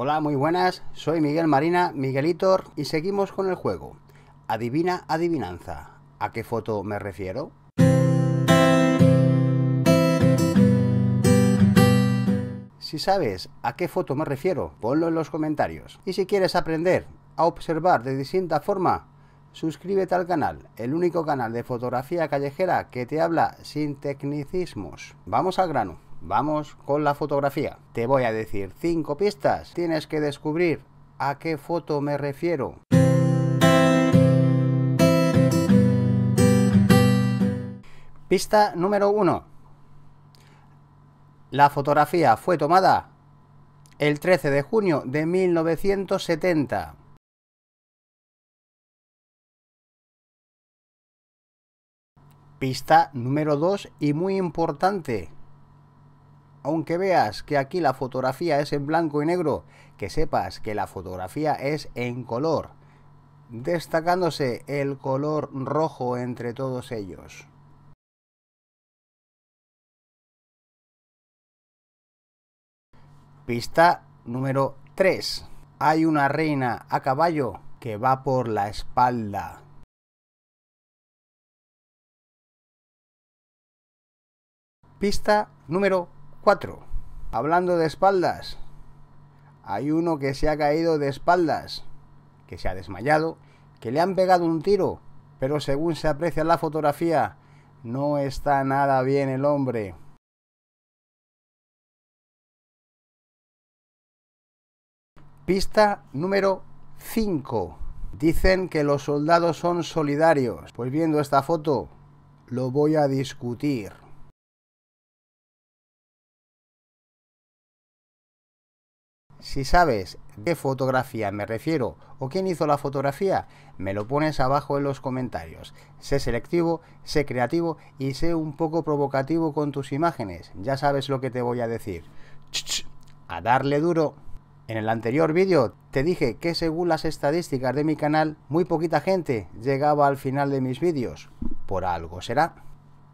Hola, muy buenas, soy Miguel Marina, Miguelitor, y seguimos con el juego. Adivina adivinanza. ¿A qué foto me refiero? Si sabes a qué foto me refiero, ponlo en los comentarios. Y si quieres aprender a observar de distinta forma, suscríbete al canal, el único canal de fotografía callejera que te habla sin tecnicismos. Vamos al grano. Vamos con la fotografía. Te voy a decir cinco pistas. Tienes que descubrir a qué foto me refiero. Pista número uno. La fotografía fue tomada el 13 de junio de 1970. Pista número 2 y muy importante aunque veas que aquí la fotografía es en blanco y negro, que sepas que la fotografía es en color, destacándose el color rojo entre todos ellos. Pista número 3. Hay una reina a caballo que va por la espalda. Pista número 4. Hablando de espaldas, hay uno que se ha caído de espaldas, que se ha desmayado, que le han pegado un tiro, pero según se aprecia la fotografía, no está nada bien el hombre. Pista número 5. Dicen que los soldados son solidarios. Pues viendo esta foto, lo voy a discutir. Si sabes qué fotografía me refiero o quién hizo la fotografía, me lo pones abajo en los comentarios. Sé selectivo, sé creativo y sé un poco provocativo con tus imágenes. Ya sabes lo que te voy a decir. a darle duro. En el anterior vídeo te dije que según las estadísticas de mi canal, muy poquita gente llegaba al final de mis vídeos. Por algo será.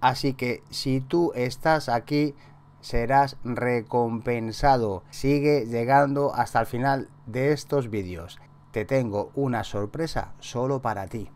Así que si tú estás aquí, serás recompensado. Sigue llegando hasta el final de estos vídeos. Te tengo una sorpresa solo para ti.